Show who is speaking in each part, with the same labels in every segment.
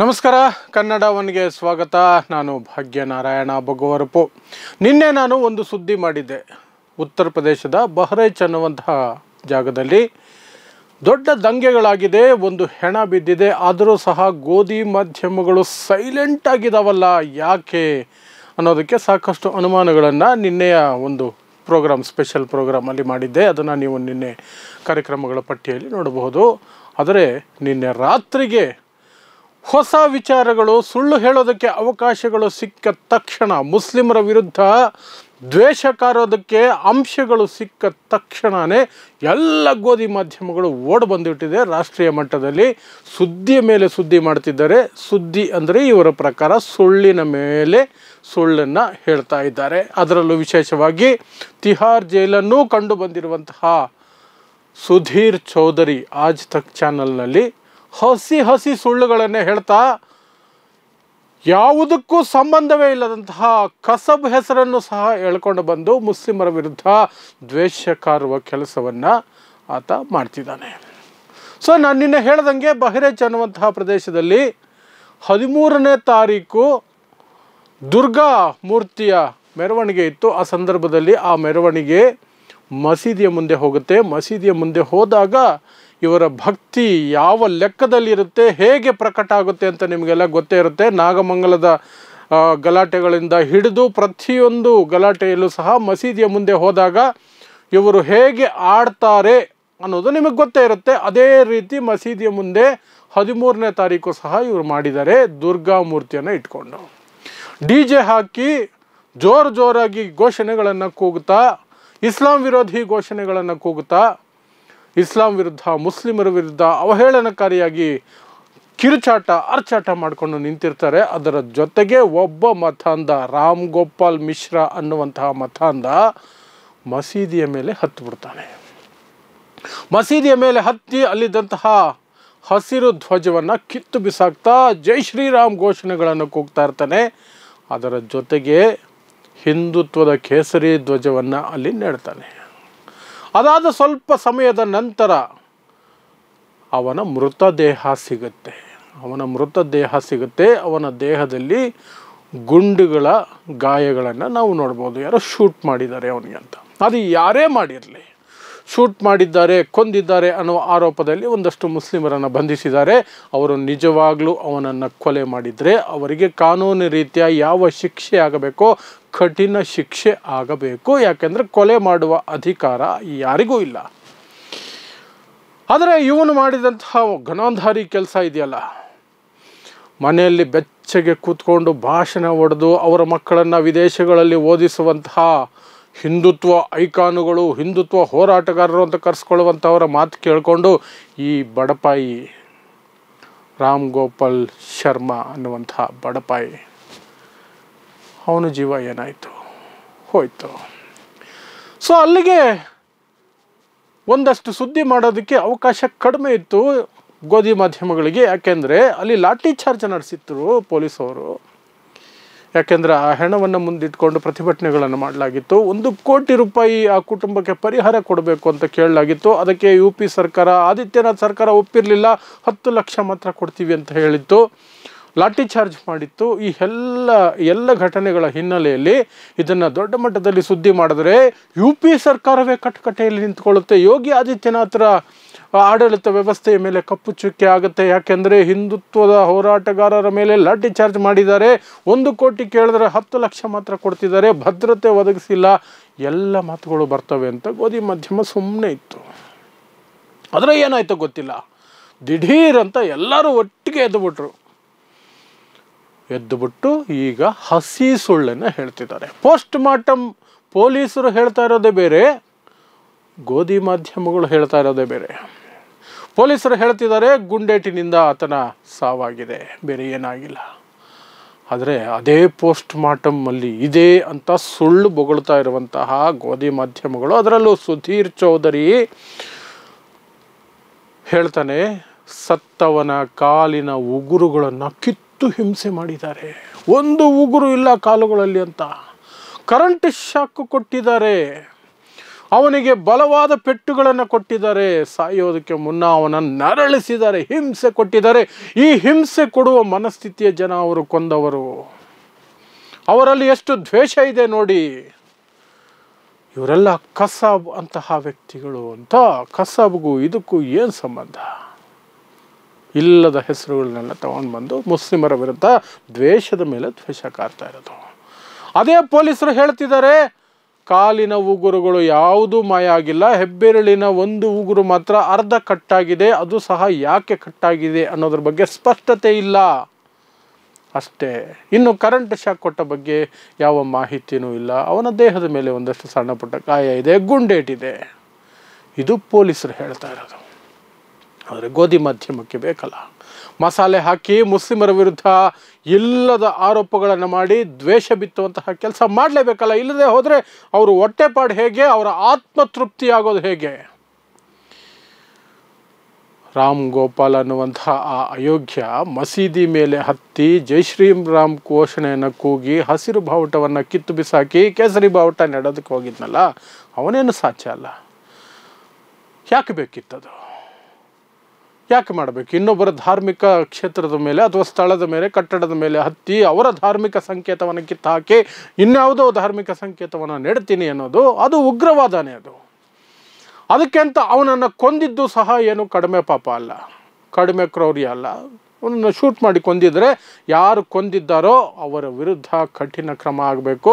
Speaker 1: ನಮಸ್ಕಾರ ಕನ್ನಡ ಒನ್ಗೆ ಸ್ವಾಗತ ನಾನು ಭಾಗ್ಯನಾರಾಯಣ ಬೊಗುವರಪು ನಿನ್ನೆ ನಾನು ಒಂದು ಸುದ್ದಿ ಮಾಡಿದ್ದೆ ಉತ್ತರ ಪ್ರದೇಶದ ಬಹ್ರೈಚ್ ಅನ್ನುವಂತಹ ಜಾಗದಲ್ಲಿ ದೊಡ್ಡ ದಂಗೆಗಳಾಗಿದೆ ಒಂದು ಹೆಣ ಬಿದ್ದಿದೆ ಆದರೂ ಸಹ ಗೋಧಿ ಮಾಧ್ಯಮಗಳು ಸೈಲೆಂಟ್ ಆಗಿದಾವಲ್ಲ ಯಾಕೆ ಅನ್ನೋದಕ್ಕೆ ಸಾಕಷ್ಟು ಅನುಮಾನಗಳನ್ನು ನಿನ್ನೆಯ ಒಂದು ಪ್ರೋಗ್ರಾಮ್ ಸ್ಪೆಷಲ್ ಪ್ರೋಗ್ರಾಮಲ್ಲಿ ಮಾಡಿದ್ದೆ ಅದನ್ನು ನೀವು ನಿನ್ನೆ ಕಾರ್ಯಕ್ರಮಗಳ ಪಟ್ಟಿಯಲ್ಲಿ ನೋಡಬಹುದು ಆದರೆ ನಿನ್ನೆ ರಾತ್ರಿಗೆ ಹೊಸ ವಿಚಾರಗಳು ಸುಳ್ಳು ಹೇಳೋದಕ್ಕೆ ಅವಕಾಶಗಳು ಸಿಕ್ಕ ತಕ್ಷಣ ಮುಸ್ಲಿಮರ ವಿರುದ್ಧ ದ್ವೇಷ ಕಾರೋದಕ್ಕೆ ಅಂಶಗಳು ಸಿಕ್ಕ ತಕ್ಷಣವೇ ಎಲ್ಲ ಗೋಧಿ ಮಾಧ್ಯಮಗಳು ಓಡ್ ಬಂದುಬಿಟ್ಟಿದೆ ರಾಷ್ಟ್ರೀಯ ಮಟ್ಟದಲ್ಲಿ ಸುದ್ದಿಯ ಮೇಲೆ ಸುದ್ದಿ ಮಾಡ್ತಿದ್ದಾರೆ ಸುದ್ದಿ ಅಂದರೆ ಇವರ ಪ್ರಕಾರ ಸುಳ್ಳಿನ ಮೇಲೆ ಸುಳ್ಳನ್ನು ಹೇಳ್ತಾ ಇದ್ದಾರೆ ಅದರಲ್ಲೂ ವಿಶೇಷವಾಗಿ ತಿಹಾರ್ ಜೈಲನ್ನು ಕಂಡು ಬಂದಿರುವಂತಹ ಸುಧೀರ್ ಚೌಧರಿ ಆಜ್ ತಕ್ ಚಾನಲ್ನಲ್ಲಿ ಹಸಿ ಹಸಿ ಸುಳ್ಳುಗಳನ್ನೇ ಹೇಳ್ತಾ ಯಾವುದಕ್ಕೂ ಸಂಬಂಧವೇ ಇಲ್ಲದಂತಹ ಕಸಬ್ ಹೆಸರನ್ನು ಸಹ ಹೇಳ್ಕೊಂಡು ಬಂದು ಮುಸ್ಲಿಮರ ವಿರುದ್ಧ ದ್ವೇಷ ಕಾರುವ ಕೆಲಸವನ್ನು ಆತ ಮಾಡ್ತಿದ್ದಾನೆ ಸೊ ನಾನು ನಿನ್ನೆ ಹೇಳ್ದಂಗೆ ಬಹಿರೇಜ್ ಅನ್ನುವಂತಹ ಪ್ರದೇಶದಲ್ಲಿ ಹದಿಮೂರನೇ ತಾರೀಕು ದುರ್ಗಾ ಮೂರ್ತಿಯ ಮೆರವಣಿಗೆ ಇತ್ತು ಆ ಸಂದರ್ಭದಲ್ಲಿ ಆ ಮೆರವಣಿಗೆ ಮಸೀದಿಯ ಮುಂದೆ ಹೋಗುತ್ತೆ ಮಸೀದಿಯ ಮುಂದೆ ಹೋದಾಗ ಇವರ ಭಕ್ತಿ ಯಾವ ಲೆಕ್ಕದಲ್ಲಿರುತ್ತೆ ಹೇಗೆ ಪ್ರಕಟ ಆಗುತ್ತೆ ಅಂತ ನಿಮಗೆಲ್ಲ ಗೊತ್ತೇ ಇರುತ್ತೆ ನಾಗಮಂಗಲದ ಗಲಾಟೆಗಳಿಂದ ಹಿಡಿದು ಪ್ರತಿಯೊಂದು ಗಲಾಟೆಯಲ್ಲೂ ಸಹ ಮಸೀದಿಯ ಮುಂದೆ ಹೋದಾಗ ಇವರು ಹೇಗೆ ಆಡ್ತಾರೆ ಅನ್ನೋದು ನಿಮಗೆ ಗೊತ್ತೇ ಇರುತ್ತೆ ಅದೇ ರೀತಿ ಮಸೀದಿಯ ಮುಂದೆ ಹದಿಮೂರನೇ ತಾರೀಕು ಸಹ ಇವರು ಮಾಡಿದ್ದಾರೆ ದುರ್ಗಾ ಮೂರ್ತಿಯನ್ನು ಇಟ್ಕೊಂಡು ಡಿ ಜೆ ಹಾಕಿ ಜೋರು ಜೋರಾಗಿ ಘೋಷಣೆಗಳನ್ನು ಕೂಗುತ್ತಾ ಇಸ್ಲಾಂ ವಿರೋಧಿ ಘೋಷಣೆಗಳನ್ನು ಕೂಗುತ್ತಾ ಇಸ್ಲಾಂ ವಿರುದ್ಧ ಮುಸ್ಲಿಮರ ವಿರುದ್ಧ ಅವಹೇಳನಕಾರಿಯಾಗಿ ಕಿರುಚಾಟ ಅರ್ಚಾಟ ಮಾಡಿಕೊಂಡು ನಿಂತಿರ್ತಾರೆ ಅದರ ಜೊತೆಗೆ ಒಬ್ಬ ಮತಾಂಧ ರಾಮ್ ಗೋಪಾಲ್ ಮಿಶ್ರಾ ಅನ್ನುವಂತಹ ಮತಾಂಧ ಮಸೀದಿಯ ಮೇಲೆ ಹತ್ತು ಬಿಡ್ತಾನೆ ಮಸೀದಿಯ ಮೇಲೆ ಹತ್ತಿ ಅಲ್ಲಿದ್ದಂತಹ ಹಸಿರು ಧ್ವಜವನ್ನು ಕಿತ್ತು ಬಿಸಾಕ್ತಾ ಜೈ ಶ್ರೀರಾಮ್ ಘೋಷಣೆಗಳನ್ನು ಕೂಗ್ತಾ ಇರ್ತಾನೆ ಅದರ ಜೊತೆಗೆ ಹಿಂದುತ್ವದ ಕೇಸರಿ ಧ್ವಜವನ್ನು ಅಲ್ಲಿ ನೆಡ್ತಾನೆ ಅದಾದ ಸ್ವಲ್ಪ ಸಮಯದ ನಂತರ ಅವನ ಮೃತದೇಹ ಸಿಗುತ್ತೆ ಅವನ ಮೃತದೇಹ ಸಿಗುತ್ತೆ ಅವನ ದೇಹದಲ್ಲಿ ಗುಂಡುಗಳ ಗಾಯಗಳನ್ನು ನಾವು ನೋಡ್ಬೋದು ಯಾರೋ ಶೂಟ್ ಮಾಡಿದ್ದಾರೆ ಅವನಿಗೆ ಅಂತ ಅದು ಯಾರೇ ಮಾಡಿರಲಿ ಶೂಟ್ ಮಾಡಿದ್ದಾರೆ ಕೊಂದಿದ್ದಾರೆ ಅನ್ನುವ ಆರೋಪದಲ್ಲಿ ಒಂದಷ್ಟು ಮುಸ್ಲಿಮರನ್ನು ಬಂಧಿಸಿದ್ದಾರೆ ಅವರು ನಿಜವಾಗಲೂ ಅವನನ್ನು ಕೊಲೆ ಮಾಡಿದರೆ ಅವರಿಗೆ ಕಾನೂನು ರೀತಿಯ ಯಾವ ಶಿಕ್ಷೆ ಆಗಬೇಕೋ ಕಠಿಣ ಶಿಕ್ಷೆ ಆಗಬೇಕು ಯಾಕೆಂದರೆ ಕೊಲೆ ಮಾಡುವ ಅಧಿಕಾರ ಯಾರಿಗೂ ಇಲ್ಲ ಆದರೆ ಇವನು ಮಾಡಿದಂತಹ ಘನಾಂಧಾರಿ ಕೆಲಸ ಇದೆಯಲ್ಲ ಮನೆಯಲ್ಲಿ ಬೆಚ್ಚಗೆ ಕೂತ್ಕೊಂಡು ಭಾಷಣ ಹೊಡೆದು ಅವರ ಮಕ್ಕಳನ್ನು ವಿದೇಶಗಳಲ್ಲಿ ಓದಿಸುವಂತಹ ಹಿಂದುತ್ವ ಐಕಾನುಗಳು ಹಿಂದುತ್ವ ಹೋರಾಟಗಾರರು ಅಂತ ಕರೆಸ್ಕೊಳ್ಳುವಂಥವರ ಮಾತು ಕೇಳಿಕೊಂಡು ಈ ಬಡಪಾಯಿ ರಾಮ್ ಗೋಪಾಲ್ ಶರ್ಮಾ ಅನ್ನುವಂತಹ ಬಡಪಾಯಿ ಅವನ ಜೀವ ಏನಾಯಿತು ಹೋಯ್ತು ಸೊ ಅಲ್ಲಿಗೆ ಒಂದಷ್ಟು ಸುದ್ದಿ ಮಾಡೋದಕ್ಕೆ ಅವಕಾಶ ಕಡಿಮೆ ಇತ್ತು ಗೋಧಿ ಮಾಧ್ಯಮಗಳಿಗೆ ಯಾಕೆಂದರೆ ಅಲ್ಲಿ ಲಾಠಿ ಚಾರ್ಜ್ ನಡೆಸಿದ್ರು ಪೊಲೀಸವರು ಯಾಕೆಂದರೆ ಆ ಹೆಣವನ್ನು ಮುಂದಿಟ್ಕೊಂಡು ಪ್ರತಿಭಟನೆಗಳನ್ನು ಮಾಡಲಾಗಿತ್ತು ಒಂದು ಕೋಟಿ ರೂಪಾಯಿ ಆ ಕುಟುಂಬಕ್ಕೆ ಪರಿಹಾರ ಕೊಡಬೇಕು ಅಂತ ಕೇಳಲಾಗಿತ್ತು ಅದಕ್ಕೆ ಯು ಪಿ ಸರ್ಕಾರ ಆದಿತ್ಯನಾಥ್ ಸರ್ಕಾರ ಒಪ್ಪಿರಲಿಲ್ಲ ಹತ್ತು ಲಕ್ಷ ಮಾತ್ರ ಕೊಡ್ತೀವಿ ಅಂತ ಹೇಳಿತ್ತು ಲಾಠಿ ಚಾರ್ಜ್ ಮಾಡಿತ್ತು ಈ ಎಲ್ಲ ಎಲ್ಲ ಘಟನೆಗಳ ಹಿನ್ನೆಲೆಯಲ್ಲಿ ಇದನ್ನು ದೊಡ್ಡ ಮಟ್ಟದಲ್ಲಿ ಸುದ್ದಿ ಮಾಡಿದ್ರೆ ಯು ಪಿ ಸರ್ಕಾರವೇ ಕಟ್ಟುಕಟ್ಟೆಯಲ್ಲಿ ನಿಂತ್ಕೊಳ್ಳುತ್ತೆ ಯೋಗಿ ಆದಿತ್ಯನಾಥರ ಆಡಳಿತ ವ್ಯವಸ್ಥೆಯ ಮೇಲೆ ಕಪ್ಪು ಚುಕ್ಕೆ ಆಗುತ್ತೆ ಯಾಕೆಂದರೆ ಹಿಂದುತ್ವದ ಹೋರಾಟಗಾರರ ಮೇಲೆ ಲಾಠಿ ಚಾರ್ಜ್ ಮಾಡಿದ್ದಾರೆ ಒಂದು ಕೋಟಿ ಕೇಳಿದ್ರೆ ಹತ್ತು ಲಕ್ಷ ಮಾತ್ರ ಕೊಡ್ತಿದ್ದಾರೆ ಭದ್ರತೆ ಒದಗಿಸಿಲ್ಲ ಎಲ್ಲ ಮಾತುಗಳು ಬರ್ತವೆ ಅಂತ ಗೋಧಿ ಮಾಧ್ಯಮ ಸುಮ್ಮನೆ ಇತ್ತು ಆದರೆ ಏನಾಯ್ತು ಗೊತ್ತಿಲ್ಲ ದಿಢೀರ್ ಅಂತ ಎಲ್ಲರೂ ಒಟ್ಟಿಗೆ ಎದ್ದುಬಿಟ್ರು ಎದ್ದುಬಿಟ್ಟು ಈಗ ಹಸಿ ಸುಳ್ಳನ್ನು ಹೇಳ್ತಿದ್ದಾರೆ ಪೋಸ್ಟ್ ಮಾರ್ಟಮ್ ಪೊಲೀಸರು ಹೇಳ್ತಾ ಇರೋದೇ ಬೇರೆ ಗೋಧಿ ಮಾಧ್ಯಮಗಳು ಹೇಳ್ತಾ ಇರೋದೇ ಬೇರೆ ಪೊಲೀಸರು ಹೇಳ್ತಿದ್ದಾರೆ ಗುಂಡೇಟಿನಿಂದ ಆತನ ಸಾವಾಗಿದೆ ಬೇರೆ ಏನಾಗಿಲ್ಲ ಆದರೆ ಅದೇ ಪೋಸ್ಟ್ ಮಾರ್ಟಮಲ್ಲಿ ಇದೆ ಅಂತ ಸುಳ್ಳು ಬೊಗಳ್ತಾ ಇರುವಂತಹ ಗೋಧಿ ಮಾಧ್ಯಮಗಳು ಅದರಲ್ಲೂ ಸುಧೀರ್ ಚೌಧರಿ ಹೇಳ್ತಾನೆ ಸತ್ತವನ ಕಾಲಿನ ಉಗುರುಗಳನ್ನು ಕಿತ್ತು ಹಿಂಸೆ ಮಾಡಿದ್ದಾರೆ ಒಂದು ಉಗುರು ಇಲ್ಲ ಕಾಲುಗಳಲ್ಲಿ ಅಂತ ಕರೆಂಟ್ ಶಾಕ್ ಕೊಟ್ಟಿದ್ದಾರೆ ಅವನಿಗೆ ಬಲವಾದ ಪೆಟ್ಟುಗಳನ್ನು ಕೊಟ್ಟಿದ್ದಾರೆ ಸಾಯೋದಕ್ಕೆ ಮುನ್ನ ಅವನನ್ನು ನರಳಿಸಿದ್ದಾರೆ ಹಿಂಸೆ ಕೊಟ್ಟಿದ್ದಾರೆ ಈ ಹಿಂಸೆ ಕೊಡುವ ಮನಸ್ಥಿತಿಯ ಜನ ಅವರು ಕೊಂದವರು ಅವರಲ್ಲಿ ಎಷ್ಟು ದ್ವೇಷ ಇದೆ ನೋಡಿ ಇವರೆಲ್ಲ ಕಸಾಬ್ ಅಂತಹ ವ್ಯಕ್ತಿಗಳು ಅಂತ ಕಸಾಬ್ಗೂ ಇದಕ್ಕೂ ಏನು ಸಂಬಂಧ ಇಲ್ಲದ ಹೆಸರುಗಳನ್ನೆಲ್ಲ ತಗೊಂಡು ಬಂದು ಮುಸ್ಲಿಮರ ವಿರುದ್ಧ ದ್ವೇಷದ ಮೇಲೆ ದ್ವೇಷ ಕಾಡ್ತಾ ಇರೋದು ಅದೇ ಪೊಲೀಸರು ಹೇಳ್ತಿದ್ದಾರೆ ಕಾಲಿನ ಉಗುರುಗಳು ಯಾವುದೂ ಮಾಯ ಆಗಿಲ್ಲ ಹೆಬ್ಬೆರಳಿನ ಒಂದು ಉಗುರು ಮಾತ್ರ ಅರ್ಧ ಕಟ್ಟಾಗಿದೆ ಅದು ಸಹ ಯಾಕೆ ಕಟ್ಟಾಗಿದೆ ಅನ್ನೋದ್ರ ಬಗ್ಗೆ ಸ್ಪಷ್ಟತೆ ಇಲ್ಲ ಅಷ್ಟೇ ಇನ್ನು ಕರೆಂಟ್ ಶಾಕ್ ಕೊಟ್ಟ ಬಗ್ಗೆ ಯಾವ ಮಾಹಿತಿಯೂ ಇಲ್ಲ ಅವನ ದೇಹದ ಮೇಲೆ ಒಂದಷ್ಟು ಸಣ್ಣ ಪುಟ್ಟ ಕಾಯ ಇದೆ ಗುಂಡೇಟಿದೆ ಇದು ಪೊಲೀಸರು ಹೇಳ್ತಾ ಇರೋದು ಆದರೆ ಗೋಧಿ ಮಾಧ್ಯಮಕ್ಕೆ ಬೇಕಲ್ಲ ಮಸಾಲೆ ಹಾಕಿ ಮುಸ್ಲಿಮರ ವಿರುದ್ಧ ಇಲ್ಲದ ಆರೋಪಗಳನ್ನು ಮಾಡಿ ದ್ವೇಷ ಬಿತ್ತುವಂತಹ ಕೆಲಸ ಮಾಡಲೇಬೇಕಲ್ಲ ಇಲ್ಲದೆ ಹೋದರೆ ಅವರು ಹೊಟ್ಟೆಪಾಡು ಹೇಗೆ ಅವರ ಆತ್ಮತೃಪ್ತಿ ಆಗೋದು ಹೇಗೆ ರಾಮ್ ಗೋಪಾಲ್ ಅನ್ನುವಂತಹ ಆ ಅಯೋಗ್ಯ ಮಸೀದಿ ಮೇಲೆ ಹತ್ತಿ ಜೈ ರಾಮ್ ಘೋಷಣೆಯನ್ನು ಕೂಗಿ ಹಸಿರು ಬಾವುಟವನ್ನು ಕಿತ್ತು ಬಿಸಾಕಿ ಕೇಸರಿ ಬಾವುಟ ನೆಡೋದಕ್ಕೆ ಹೋಗಿದ್ನಲ್ಲ ಅವನೇನು ಸಾಧ್ಯ ಅಲ್ಲ ಯಾಕೆ ಬೇಕಿತ್ತದು ಯಾಕೆ ಮಾಡಬೇಕು ಇನ್ನೊಬ್ಬರ ಧಾರ್ಮಿಕ ಕ್ಷೇತ್ರದ ಮೇಲೆ ಅಥವಾ ಸ್ಥಳದ ಮೇಲೆ ಕಟ್ಟಡದ ಮೇಲೆ ಹತ್ತಿ ಅವರ ಧಾರ್ಮಿಕ ಸಂಕೇತವನ್ನು ಹಾಕಿ ಇನ್ಯಾವುದೋ ಧಾರ್ಮಿಕ ಸಂಕೇತವನ್ನು ನೆಡ್ತೀನಿ ಅನ್ನೋದು ಅದು ಉಗ್ರವಾದನೇ ಅದು ಅದಕ್ಕೆ ಅಂತ ಅವನನ್ನು ಕೊಂದಿದ್ದು ಸಹ ಏನು ಕಡಿಮೆ ಪಾಪ ಅಲ್ಲ ಕಡಿಮೆ ಕ್ರೌರ್ಯ ಅಲ್ಲ ಅವನನ್ನು ಶೂಟ್ ಮಾಡಿ ಕೊಂದಿದ್ರೆ ಯಾರು ಕೊಂದಿದ್ದಾರೋ ಅವರ ವಿರುದ್ಧ ಕಠಿಣ ಕ್ರಮ ಆಗಬೇಕು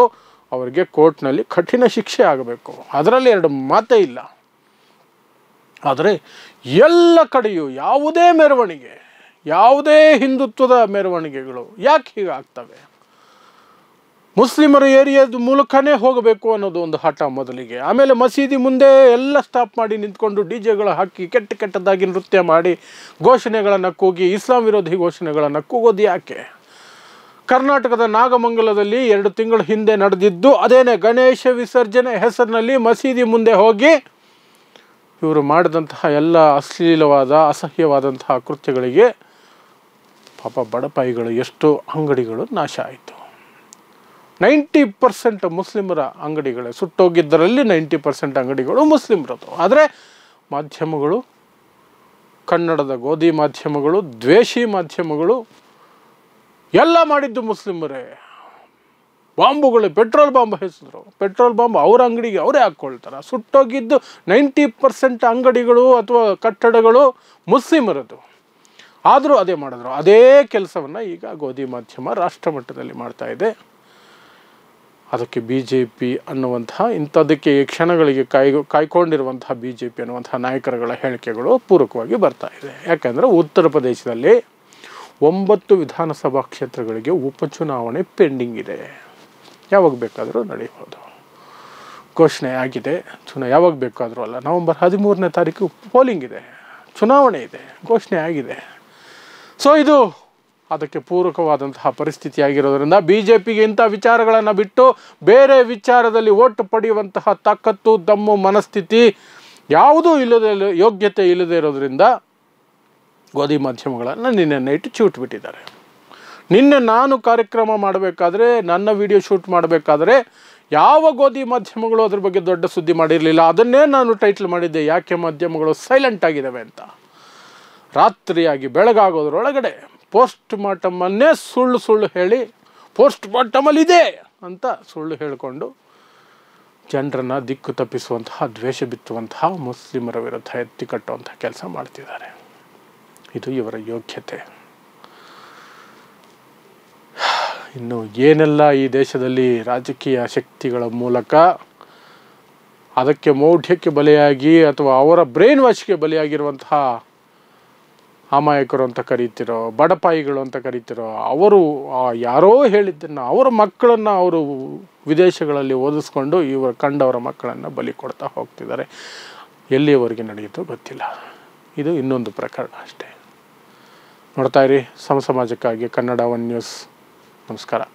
Speaker 1: ಅವರಿಗೆ ಕೋರ್ಟ್ನಲ್ಲಿ ಕಠಿಣ ಶಿಕ್ಷೆ ಆಗಬೇಕು ಅದರಲ್ಲಿ ಎರಡು ಮಾತೇ ಇಲ್ಲ ಆದರೆ ಎಲ್ಲ ಕಡೆಯೂ ಯಾವುದೇ ಮೆರವಣಿಗೆ ಯಾವುದೇ ಹಿಂದುತ್ವದ ಮೆರವಣಿಗೆಗಳು ಯಾಕೆ ಹೀಗಾಗ್ತವೆ ಮುಸ್ಲಿಮರ ಏರಿಯಾದ ಮೂಲಕನೇ ಹೋಗಬೇಕು ಅನ್ನೋದು ಒಂದು ಹಠ ಮೊದಲಿಗೆ ಆಮೇಲೆ ಮಸೀದಿ ಮುಂದೆ ಎಲ್ಲ ಸ್ಟಾಪ್ ಮಾಡಿ ನಿಂತ್ಕೊಂಡು ಡಿ ಜೆಗಳು ಹಾಕಿ ಕೆಟ್ಟ ಕೆಟ್ಟದಾಗಿ ನೃತ್ಯ ಮಾಡಿ ಘೋಷಣೆಗಳನ್ನು ಕೂಗಿ ಇಸ್ಲಾಂ ವಿರೋಧಿ ಘೋಷಣೆಗಳನ್ನು ಕೂಗೋದು ಯಾಕೆ ಕರ್ನಾಟಕದ ನಾಗಮಂಗಲದಲ್ಲಿ ಎರಡು ತಿಂಗಳ ಹಿಂದೆ ನಡೆದಿದ್ದು ಅದೇನೇ ಗಣೇಶ ವಿಸರ್ಜನೆ ಹೆಸರಿನಲ್ಲಿ ಮಸೀದಿ ಮುಂದೆ ಹೋಗಿ ಇವರು ಮಾಡಿದಂತಹ ಎಲ್ಲ ಅಶ್ಲೀಲವಾದ ಅಸಹ್ಯವಾದಂತಹ ಕೃತ್ಯಗಳಿಗೆ ಪಾಪ ಬಡಪಾಯಿಗಳು ಎಷ್ಟೋ ಅಂಗಡಿಗಳು ನಾಶ ಆಯಿತು ನೈಂಟಿ ಪರ್ಸೆಂಟ್ ಮುಸ್ಲಿಮರ ಅಂಗಡಿಗಳೇ ಸುಟ್ಟೋಗಿದ್ದರಲ್ಲಿ ನೈಂಟಿ ಪರ್ಸೆಂಟ್ ಅಂಗಡಿಗಳು ಮುಸ್ಲಿಮರದು ಆದರೆ ಮಾಧ್ಯಮಗಳು ಕನ್ನಡದ ಗೋಧಿ ಮಾಧ್ಯಮಗಳು ದ್ವೇಷಿ ಮಾಧ್ಯಮಗಳು ಎಲ್ಲ ಮಾಡಿದ್ದು ಮುಸ್ಲಿಮರೇ ಬಾಂಬುಗಳು ಪೆಟ್ರೋಲ್ ಬಾಂಬ್ ಹೆಸಿದ್ರು ಪೆಟ್ರೋಲ್ ಬಾಂಬ್ ಅವ್ರ ಅಂಗಡಿಗೆ ಅವರೇ ಹಾಕ್ಕೊಳ್ತಾರೆ ಸುಟ್ಟೋಗಿದ್ದು ನೈಂಟಿ ಪರ್ಸೆಂಟ್ ಅಂಗಡಿಗಳು ಅಥವಾ ಕಟ್ಟಡಗಳು ಮುಸ್ಲಿಮರದ್ದು ಆದರೂ ಅದೇ ಮಾಡಿದ್ರು ಅದೇ ಕೆಲಸವನ್ನು ಈಗ ಗೋಧಿ ಮಾಧ್ಯಮ ರಾಷ್ಟ್ರ ಮಟ್ಟದಲ್ಲಿ ಮಾಡ್ತಾಯಿದೆ ಅದಕ್ಕೆ ಬಿ ಜೆ ಪಿ ಅನ್ನುವಂತಹ ಇಂಥದಕ್ಕೆ ಕ್ಷಣಗಳಿಗೆ ಕಾಯ್ ಕಾಯ್ಕೊಂಡಿರುವಂತಹ ಬಿ ಜೆ ಪಿ ಅನ್ನುವಂಥ ನಾಯಕರುಗಳ ಹೇಳಿಕೆಗಳು ಪೂರಕವಾಗಿ ಬರ್ತಾ ಇದೆ ಯಾಕೆಂದರೆ ಉತ್ತರ ಪ್ರದೇಶದಲ್ಲಿ ಒಂಬತ್ತು ವಿಧಾನಸಭಾ ಕ್ಷೇತ್ರಗಳಿಗೆ ಉಪಚುನಾವಣೆ ಪೆಂಡಿಂಗ್ ಇದೆ ಯಾವಾಗ ಬೇಕಾದರೂ ನಡೆಯಬಹುದು ಘೋಷಣೆ ಆಗಿದೆ ಚುನಾ ಯಾವಾಗ ಬೇಕಾದರೂ ಅಲ್ಲ ನವೆಂಬರ್ ಹದಿಮೂರನೇ ತಾರೀಕು ಪೋಲಿಂಗ್ ಇದೆ ಚುನಾವಣೆ ಇದೆ ಘೋಷಣೆ ಆಗಿದೆ ಸೊ ಇದು ಅದಕ್ಕೆ ಪೂರಕವಾದಂತಹ ಪರಿಸ್ಥಿತಿ ಆಗಿರೋದರಿಂದ ಬಿ ಜೆ ಪಿಗೆ ಇಂಥ ವಿಚಾರಗಳನ್ನು ಬಿಟ್ಟು ಬೇರೆ ವಿಚಾರದಲ್ಲಿ ಓಟು ಪಡೆಯುವಂತಹ ತಾಕತ್ತು ದಮ್ಮು ಮನಸ್ಥಿತಿ ಯಾವುದೂ ಇಲ್ಲದೆ ಯೋಗ್ಯತೆ ಇಲ್ಲದೆ ಇರೋದರಿಂದ ಗೋಧಿ ಮಾಧ್ಯಮಗಳನ್ನು ನಿನ್ನೆ ನೈಟ್ ಚೂಟ್ಬಿಟ್ಟಿದ್ದಾರೆ ನಿನ್ನೆ ನಾನು ಕಾರ್ಯಕ್ರಮ ಮಾಡಬೇಕಾದ್ರೆ ನನ್ನ ವಿಡಿಯೋ ಶೂಟ್ ಮಾಡಬೇಕಾದ್ರೆ ಯಾವ ಗೋಧಿ ಮಾಧ್ಯಮಗಳು ಅದ್ರ ಬಗ್ಗೆ ದೊಡ್ಡ ಸುದ್ದಿ ಮಾಡಿರಲಿಲ್ಲ ಅದನ್ನೇ ನಾನು ಟೈಟ್ಲ್ ಮಾಡಿದ್ದೆ ಯಾಕೆ ಮಾಧ್ಯಮಗಳು ಸೈಲೆಂಟ್ ಆಗಿದ್ದಾವೆ ಅಂತ ರಾತ್ರಿಯಾಗಿ ಬೆಳಗಾಗೋದ್ರೊಳಗಡೆ ಪೋಸ್ಟ್ ಮಾರ್ಟಮನ್ನೇ ಸುಳ್ಳು ಸುಳ್ಳು ಹೇಳಿ ಪೋಸ್ಟ್ ಮಾರ್ಟಮಲ್ಲಿದೆ ಅಂತ ಸುಳ್ಳು ಹೇಳಿಕೊಂಡು ಜನರನ್ನು ದಿಕ್ಕು ತಪ್ಪಿಸುವಂತಹ ದ್ವೇಷ ಬಿತ್ತುವಂತಹ ಮುಸ್ಲಿಮರ ವಿರುದ್ಧ ಎತ್ತಿ ಕಟ್ಟುವಂತಹ ಕೆಲಸ ಮಾಡ್ತಿದ್ದಾರೆ ಇದು ಇವರ ಯೋಗ್ಯತೆ ಇನ್ನು ಏನೆಲ್ಲ ಈ ದೇಶದಲ್ಲಿ ರಾಜಕೀಯ ಶಕ್ತಿಗಳ ಮೂಲಕ ಅದಕ್ಕೆ ಮೌಢ್ಯಕ್ಕೆ ಬಲಿಯಾಗಿ ಅಥವಾ ಅವರ ಬ್ರೈನ್ ವಾಶ್ಗೆ ಬಲಿಯಾಗಿರುವಂತಹ ಅಮಾಯಕರು ಅಂತ ಕರೀತಿರೋ ಬಡಪಾಯಿಗಳು ಅಂತ ಕರೀತಿರೋ ಅವರು ಯಾರೋ ಹೇಳಿದ್ದನ್ನು ಅವರ ಮಕ್ಕಳನ್ನು ಅವರು ವಿದೇಶಗಳಲ್ಲಿ ಓದಿಸ್ಕೊಂಡು ಇವರು ಕಂಡವರ ಮಕ್ಕಳನ್ನು ಬಲಿ ಕೊಡ್ತಾ ಹೋಗ್ತಿದ್ದಾರೆ ಎಲ್ಲಿಯವರೆಗೆ ನಡೆಯಿತು ಗೊತ್ತಿಲ್ಲ ಇದು ಇನ್ನೊಂದು ಪ್ರಕರಣ ಅಷ್ಟೇ ನೋಡ್ತಾ ಇರಿ ಸಮ ಸಮಾಜಕ್ಕಾಗಿ ಕನ್ನಡ ಒನ್ ನ್ಯೂಸ್ നമസ്കാരം